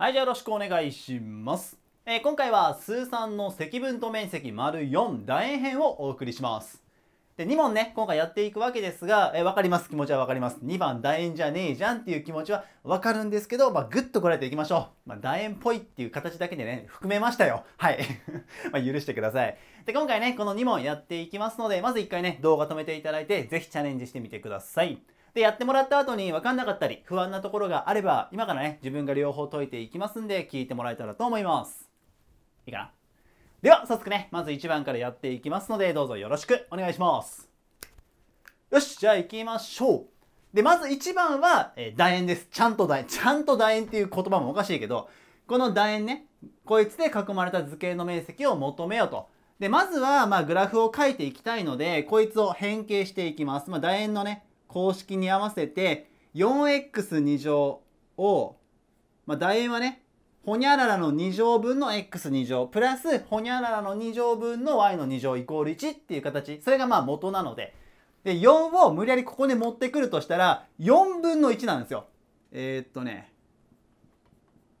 はい、じゃあよろしくお願いします。えー、今回は数3の積分と面積4楕円編をお送りします。で、2問ね、今回やっていくわけですが、えー、わかります。気持ちは分かります。2番楕円じゃねえじゃんっていう気持ちはわかるんですけど、まあ、ぐっとこらえていきましょう。まあ、楕円っぽいっていう形だけでね、含めましたよ。はい。ま許してください。で、今回ね、この2問やっていきますので、まず1回ね、動画止めていただいて、ぜひチャレンジしてみてください。で、やってもらった後に分かんなかったり、不安なところがあれば、今からね、自分が両方解いていきますんで、聞いてもらえたらと思います。いいかなでは、早速ね、まず1番からやっていきますので、どうぞよろしくお願いします。よし、じゃあ行きましょう。で、まず1番は、えー、楕円です。ちゃんと楕円。ちゃんと楕円っていう言葉もおかしいけど、この楕円ね、こいつで囲まれた図形の面積を求めようと。で、まずは、まあ、グラフを書いていきたいので、こいつを変形していきます。まあ、楕円のね、公式に合わせて 4x2 乗を、まあ、楕円はねほにゃららの2乗分の x2 乗プラスほにゃららの2乗分の y の2乗イコール1っていう形それがまあ元なのでで4を無理やりここで持ってくるとしたら4分の1なんですよえー、っとね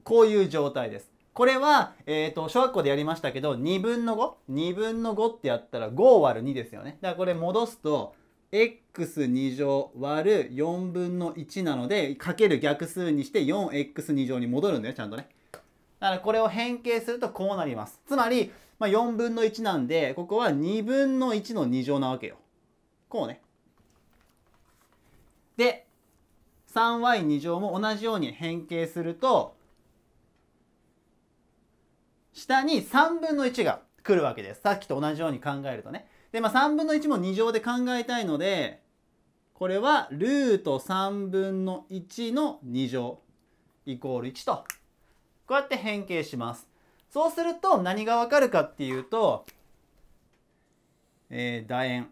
こういう状態ですこれは、えー、と小学校でやりましたけど2分の52分の5ってやったら5割る2ですよねだからこれ戻すと x 二乗割る4分の1なのでかける逆数にして4 x 二乗に戻るんだよちゃんとねだからこれを変形するとこうなりますつまり、まあ、4分の1なんでここは2分の1の2乗なわけよこうねで3 y 二乗も同じように変形すると下に3分の1が来るわけですさっきと同じように考えるとねで、まあ、3分の1も2乗で考えたいので、これはルート3分の1の2乗イコール1と、こうやって変形します。そうすると何がわかるかっていうと、えー、楕円。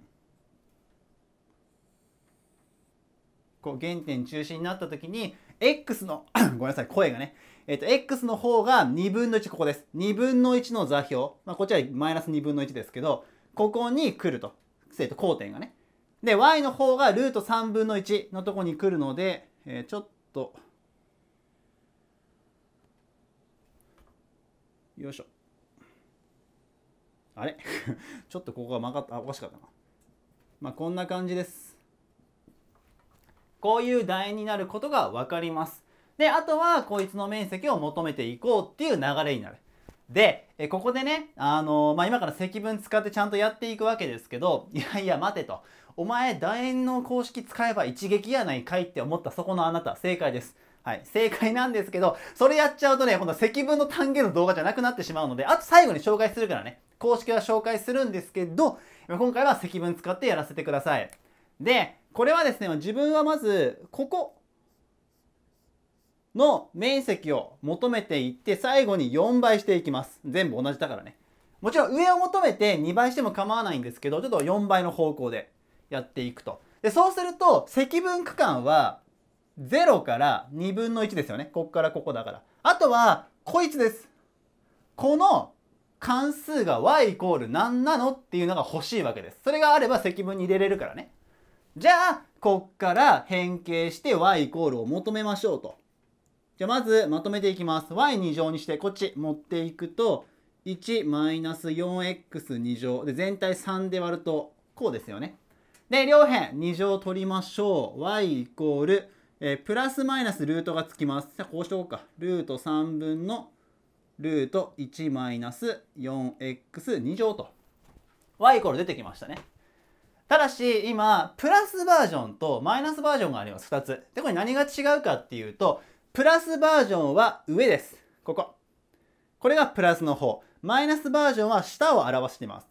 こう原点中心になった時に、x の ごめんなさい、声がね。えっ、ー、と、x の方が2分の1、ここです。2分の1の座標。まあ、こっちはマイナス2分の1ですけど、ここに来ると。生徒交点がね。で、y の方がルート3分の1のとこに来るので、えー、ちょっと、よいしょ。あれ ちょっとここが曲がった、あ、おかしかったな。まあ、こんな感じです。こういう楕円になることが分かります。で、あとはこいつの面積を求めていこうっていう流れになる。で、えここでね、あのまあ、今から積分使ってちゃんとやっていくわけですけど、いやいや待てと。お前、楕円の公式使えば一撃やないかいって思ったそこのあなた、正解です。はい、正解なんですけど、それやっちゃうとね、今度は積分の単元の動画じゃなくなってしまうので、あと最後に紹介するからね、公式は紹介するんですけど、今回は積分使ってやらせてください。で、これはですね、自分はまず、ここ、の面積を求めていって最後に4倍していきます。全部同じだからね。もちろん上を求めて2倍しても構わないんですけど、ちょっと4倍の方向でやっていくと。で、そうすると積分区間は0から2分の1ですよね。こっからここだから。あとはこいつです。この関数が y イコール何なのっていうのが欲しいわけです。それがあれば積分に入れれるからね。じゃあ、こっから変形して y イコールを求めましょうと。じゃあまずまとめていきます。y2 乗にしてこっち持っていくと1マイナス 4x2 乗で全体3で割るとこうですよね。で両辺2乗取りましょう。y イコール、えー、プラスマイナスルートがつきます。じゃあこうしとこうか。ルート3分のルート1マイナス 4x2 乗と。y イコール出てきましたね。ただし今プラスバージョンとマイナスバージョンがあります2つ。でこれ何が違うかっていうとプラスバージョンは上です。ここ。これがプラスの方。マイナスバージョンは下を表しています。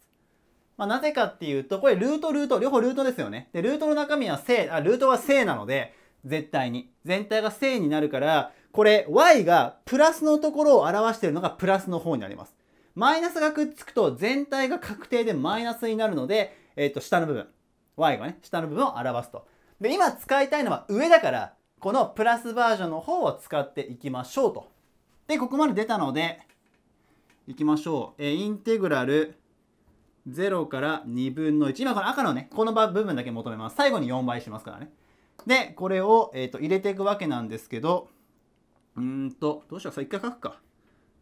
まあ、なぜかっていうと、これルートルート、両方ルートですよね。で、ルートの中身は正、あ、ルートは正なので、絶対に。全体が正になるから、これ y がプラスのところを表しているのがプラスの方になります。マイナスがくっつくと全体が確定でマイナスになるので、えっ、と、下の部分。y がね、下の部分を表すと。で、今使いたいのは上だから、このプラスバージョンの方を使っていきましょうと。で、ここまで出たので、いきましょう。えインテグラル0から2分の1。今この赤のね、この部分だけ求めます。最後に4倍しますからね。で、これを、えーと、入れていくわけなんですけど、うんと、どうしようか、一回書くか。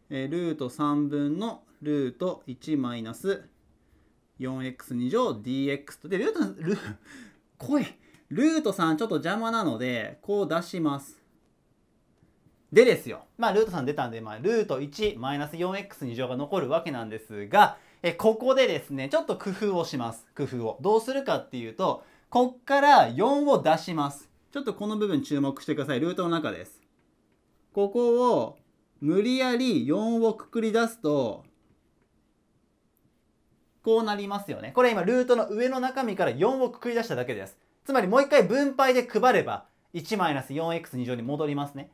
えー、ルート3分のルート1マイナス 4x2 乗 dx と。で、ルート、ル い。ルート3ちょっと邪魔なので、こう出します。でですよ。まあ、ルート3出たんで、まあ、ルート1マイナス 4x2 が残るわけなんですが、え、ここでですね、ちょっと工夫をします。工夫を。どうするかっていうと、こっから4を出します。ちょっとこの部分注目してください。ルートの中です。ここを無理やり4をくくり出すと、こうなりますよね。これ今ルートの上の中身から4をくくり出しただけです。つまりもう一回分配で配れば 1-4x2 に戻りますね。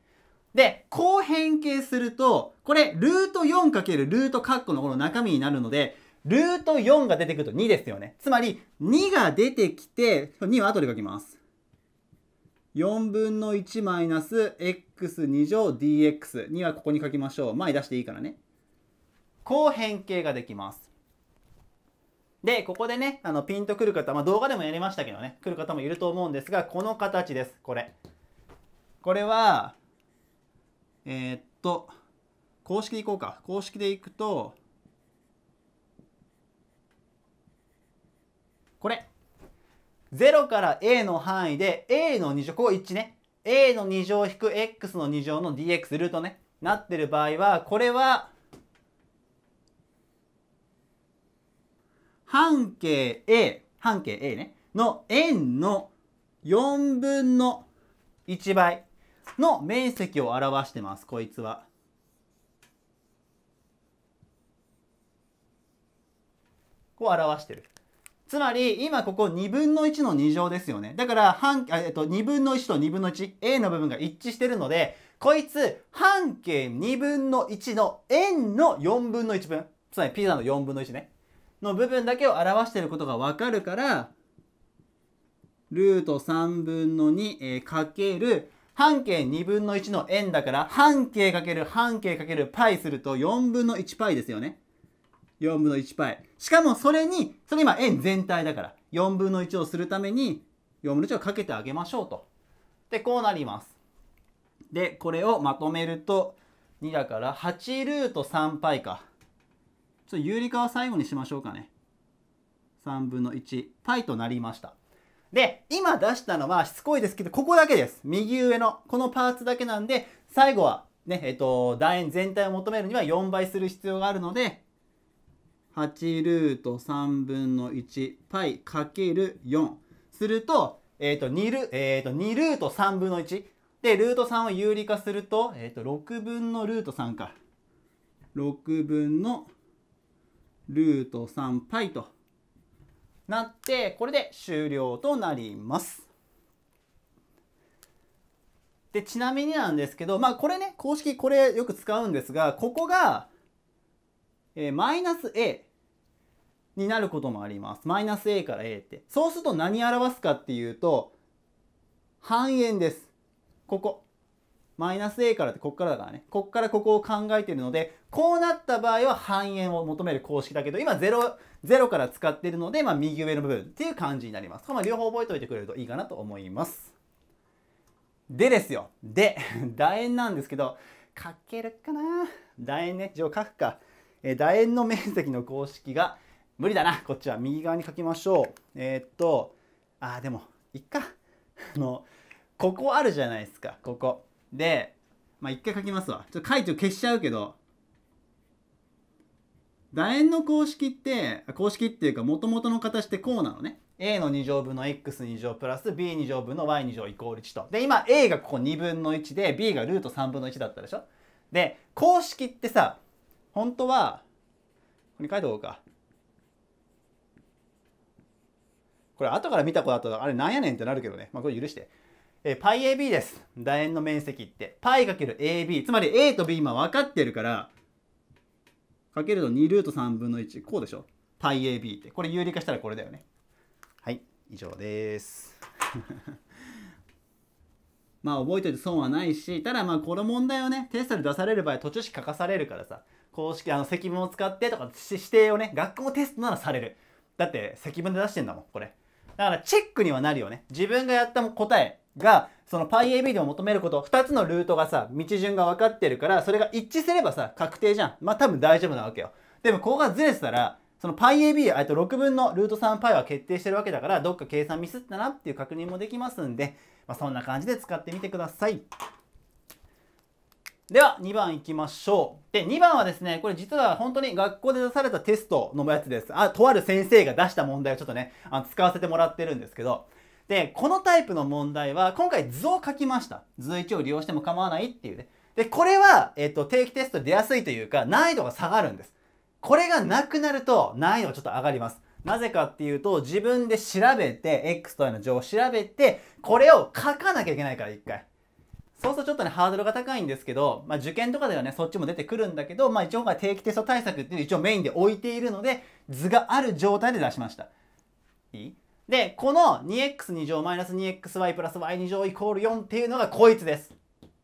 で、こう変形すると、これ、ルート 4× ルートカッコのこの中身になるので、ルート4が出てくると2ですよね。つまり、2が出てきて、2は後で書きます。4分の1マイナス x2 乗 dx。2はここに書きましょう。前出していいからね。こう変形ができます。で、ここでね、あの、ピンとくる方、まあ、動画でもやりましたけどね、来る方もいると思うんですが、この形です。これ。これは、えー、っと、公式でいこうか。公式でいくと、これ。0から a の範囲で、a の2乗、こう1ね。a の2乗引く x の2乗の dx ルートね。なってる場合は、これは、半径 A、半径 A ね、の円の4分の1倍の面積を表してます、こいつは。こう表してる。つまり、今ここ2分の1の2乗ですよね。だから、半、えっと、2分の1と2分の 1A の部分が一致してるので、こいつ、半径2分の1の円の4分の1分。つまり、ピザの4分の1ね。の部分だけを表していることがわかるから、ルート3分の2、えかける半径2分の1の円だから半径かける半径かける π すると4分の 1π ですよね。4分の 1π。しかもそれに、それ今円全体だから、4分の1をするために4分の1をかけてあげましょうと。で、こうなります。で、これをまとめると2だから8ルート 3π か。ちょっと有理化は最後にしましょうかね。3分の1パイとなりました。で、今出したのはしつこいですけど、ここだけです。右上のこのパーツだけなんで、最後はね、えっと、楕円全体を求めるには4倍する必要があるので、8ルート3分の1パイかける4すると、えっ、ー、と、2ル、えっ、ー、と、2ルート3分の1。で、ルート3を有理化すると、えっ、ー、と、6分のルート3か。6分のルート3イとなってこれで終了となります。でちなみになんですけど、まあ、これね公式これよく使うんですがここが、えマイナス a になることもあります。マイナス a から a って。そうすると何表すかっていうと半円です。ここ。マイナス a からってこっからだからね。こっからここを考えてるので、こうなった場合は半円を求める公式だけど、今0、0から使ってるので、まあ、右上の部分っていう感じになります。まあ、両方覚えておいてくれるといいかなと思います。でですよ。で、楕円なんですけど、書けるかな楕円ね。ゃあ書くか。え楕円の面積の公式が、無理だな。こっちは右側に書きましょう。えー、っと、あ、でも、いっか。あの、ここあるじゃないですか。ここ。で、まあ一回書きますわ。ちょっと書いて消しちゃうけど、楕円の公式って、公式っていうか元々の形ってこうなのね。a の2乗分の x2 乗プラス b2 乗分の y2 乗イコール1と。で、今 a がここ2分の1で b がルート3分の1だったでしょで、公式ってさ、本当は、ここに書いておこうか。これ後から見た子だとあれなんやねんってなるけどね。まあこれ許して。え πAb です。楕円の面積って π×ab つまり a と b 今分かってるからかけると2ルート3分の1こうでしょ πAb ってこれ有理化したらこれだよねはい以上です まあ覚えておいて損はないしただまあこの問題をねテストで出される場合途中式書かされるからさ公式あの積分を使ってとか指定をね学校テストならされるだって積分で出してんだもんこれだからチェックにはなるよね自分がやった答えがその πAb でも求めること二つのルートがさ道順が分かってるからそれが一致すればさ確定じゃんまあ多分大丈夫なわけよでもここがずれてたらその πAb と6分のルート 3π は決定してるわけだからどっか計算ミスったなっていう確認もできますんで、まあ、そんな感じで使ってみてくださいでは2番いきましょう。で、2番はですね、これ実は本当に学校で出されたテストのやつです。あ、とある先生が出した問題をちょっとね、あの使わせてもらってるんですけど、で、このタイプの問題は、今回図を書きました。図1を利用しても構わないっていうね。で、これは、えっと、定期テスト出やすいというか、難易度が下がるんです。これがなくなると、難易度がちょっと上がります。なぜかっていうと、自分で調べて、X と Y の乗を調べて、これを書かなきゃいけないから、一回。そうするとちょっとね、ハードルが高いんですけど、まあ、受験とかではね、そっちも出てくるんだけど、まあ、一応今回定期テスト対策っていうのを一応メインで置いているので、図がある状態で出しました。いいで、この 2x2 乗マイナス 2xy プラス y2 乗イコール4っていうのがこいつです。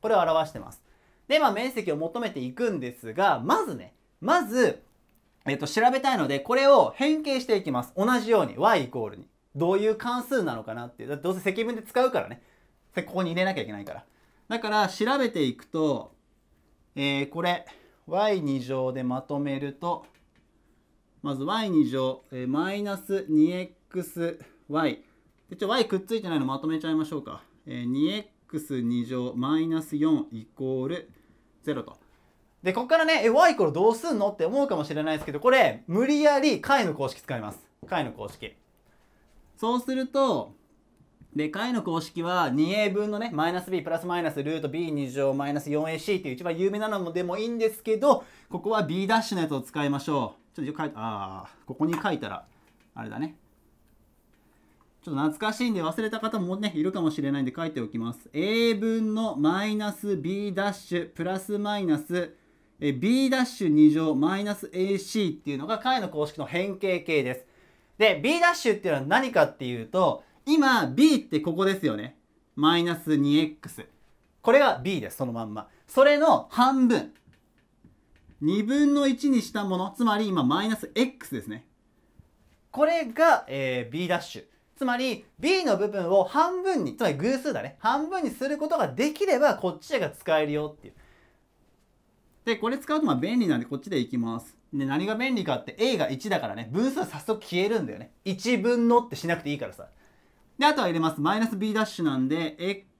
これを表してます。で、まあ面積を求めていくんですが、まずね、まず、えっと、調べたいので、これを変形していきます。同じように、y イコールに。どういう関数なのかなっていう。だってどうせ積分で使うからね。ここに入れなきゃいけないから。だから、調べていくと、えー、これ、y2 乗でまとめると、まず y2 乗、えー、マイナス 2x y。で、ちょ、y くっついてないのまとめちゃいましょうか。えー、2x2 乗マイナス4イコール0と。で、ここからね、え、y イコールどうすんのって思うかもしれないですけど、これ、無理やり解の公式使います。解の公式。そうすると、で、解の公式は 2a 分のね、マイナス b プラスマイナスルート b2 乗マイナス 4ac っていう一番有名なのでもいいんですけど、ここは b' のやつを使いましょう。ちょっと書いああ、ここに書いたら、あれだね。ちょっと懐かしいんで忘れた方もね、いるかもしれないんで書いておきます。a 分のマイナス b ダッシュプラスマイナス b ダッシュ2乗マイナス ac っていうのが解の公式の変形形です。で、b ダッシュっていうのは何かっていうと、今 b ってここですよね。マイナス 2x。これが b です、そのまんま。それの半分。2分の1にしたもの、つまり今マイナス x ですね。これが、えー、b ダッシュ。つまり B の部分を半分につまり偶数だね半分にすることができればこっちが使えるよっていう。でこれ使うとまあ便利なんでこっちでいきます。で何が便利かって A が1だからね分数は早速消えるんだよね。1分のってしなくていいからさ。であとは入れます。マイナス B' ダッシュなんで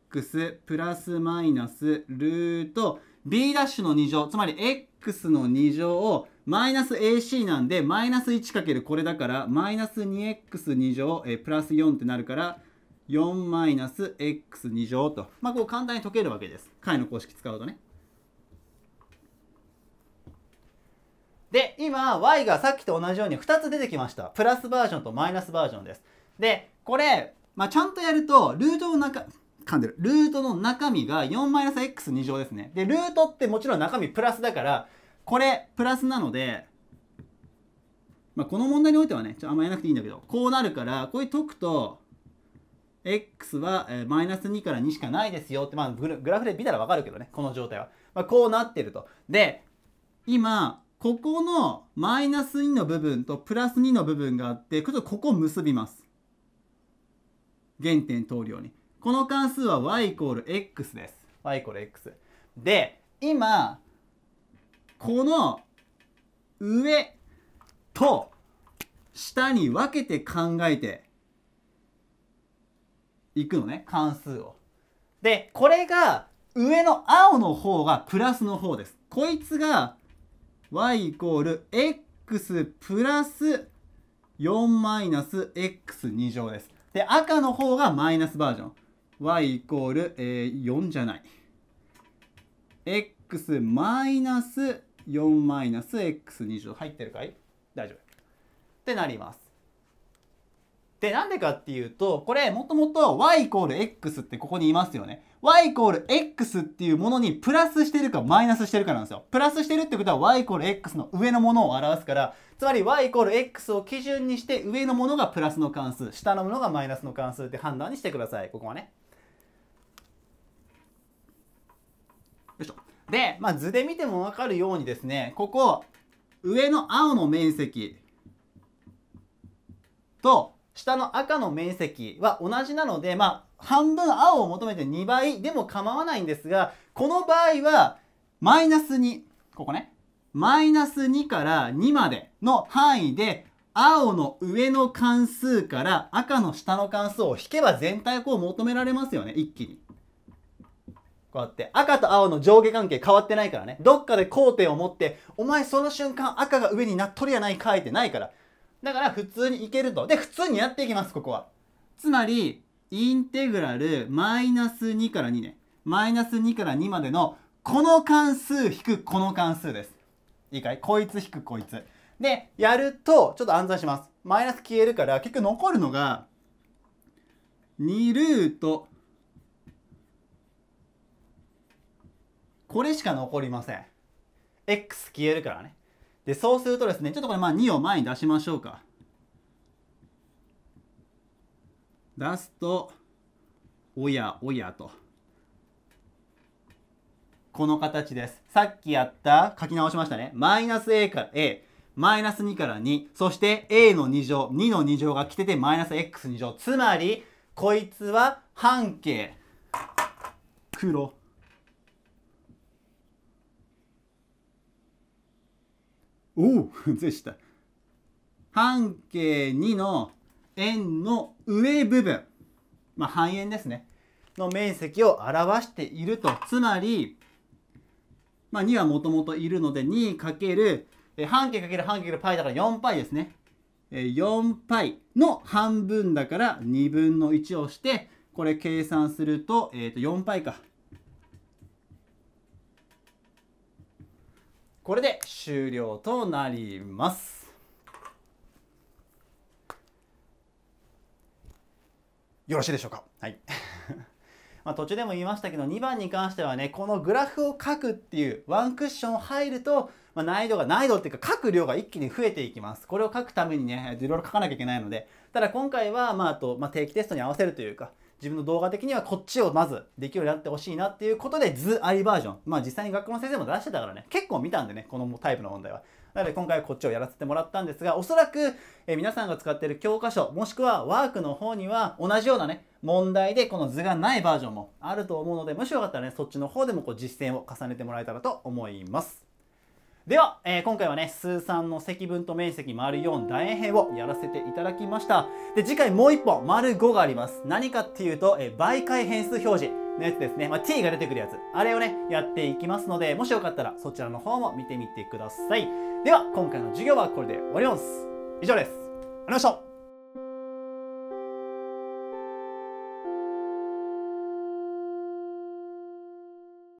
x プラスマイナスルート b' の2乗、つまり x の2乗をマイナス AC なんで、マイナス1るこれだから、マイナス 2x2 乗、えプラス4ってなるから、4マイナス x2 乗と。まあ、こう簡単に解けるわけです。解の公式使うとね。で、今、y がさっきと同じように2つ出てきました。プラスバージョンとマイナスバージョンです。で、これ、まあ、ちゃんとやると、ルートの中、噛んでる。ルートの中身が 4-x2 乗ですね。で、ルートってもちろん中身プラスだから、これプラスなので、まあ、この問題においてはね、ちょあんまやらなくていいんだけど、こうなるから、こういう解くと、x はマイナス2から2しかないですよって、まあ、グラフで見たらわかるけどね、この状態は。まあ、こうなってると。で、今、ここのマイナス2の部分とプラス2の部分があって、ちょっとここを結びます。原点通るように。この関数は y イコール x です。y イコール x。で、今、この上と下に分けて考えていくのね、関数を。で、これが上の青の方がプラスの方です。こいつが y イコール x プラス4マイナス x 二乗です。で、赤の方がマイナスバージョン。y イコール、えー、4じゃない。x マイナス4マイナス x 二0入ってるかい大丈夫。ってなります。で、なんでかっていうと、これもともと y イコール x ってここにいますよね。y イコール x っていうものにプラスしてるかマイナスしてるかなんですよ。プラスしてるってことは y イコール x の上のものを表すから、つまり y イコール x を基準にして上のものがプラスの関数、下のものがマイナスの関数って判断にしてください。ここはね。いしょ。で、まあ、図で見ても分かるようにですね、ここ、上の青の面積と下の赤の面積は同じなので、まあ、半分青を求めて2倍でも構わないんですが、この場合は、マイナス2、ここね、マイナス2から2までの範囲で、青の上の関数から赤の下の関数を引けば全体をこう求められますよね、一気に。こうやって、赤と青の上下関係変わってないからね。どっかで交点を持って、お前その瞬間赤が上になっとるやないかいってないから。だから普通にいけると。で、普通にやっていきます、ここは。つまり、インテグラルマイナス2から2ね。マイナス2から2までの、この関数引くこの関数です。いいかいこいつ引くこいつ。で、やると、ちょっと暗算します。マイナス消えるから、結局残るのが、2ルートこれしか残りません。x 消えるからね。で、そうするとですね、ちょっとこれまあ2を前に出しましょうか。出すと、おやおやと。この形です。さっきやった、書き直しましたね。マイナス a から a。マイナス2から2。そして a の2乗、2の2乗が来ててマイナス x2 乗。つまり、こいつは半径。黒。おおでした。半径2の円の上部分、まあ、半円ですね。の面積を表していると。つまり、まあ、2はもともといるので、2かける、半径かける半径 π だから4 π ですね。4 π の半分だから2分の1をして、これ計算すると、えっ、ー、と4 π か。これで終了となります。よろしいでしょうか。はい。まあ、途中でも言いましたけど2番に関してはねこのグラフを書くっていうワンクッション入ると、まあ、難易度が難易度っていうか書く量が一気に増えていきますこれを書くためにねいろいろ書かなきゃいけないのでただ今回はまああと、まあ、定期テストに合わせるというか自分の動画的にはこっちをまずできるようになってほしいなっていうことで図ありバージョンまあ実際に学校の先生も出してたからね結構見たんでねこのタイプの問題はなので今回はこっちをやらせてもらったんですがおそらく、え皆さんが使っている教科書もしくはワークの方には同じようなね問題でこの図がないバージョンもあると思うのでもしよかったらねそっちの方でもこう実践を重ねてもらえたらと思いますでは、えー、今回はね、数3の積分と面積丸4楕円編をやらせていただきました。で、次回もう一本、丸5があります。何かっていうと、えー、媒介変数表示のやつですね。まあ、t が出てくるやつ。あれをね、やっていきますので、もしよかったらそちらの方も見てみてください。では、今回の授業はこれで終わります。以上です。ありがとうございました。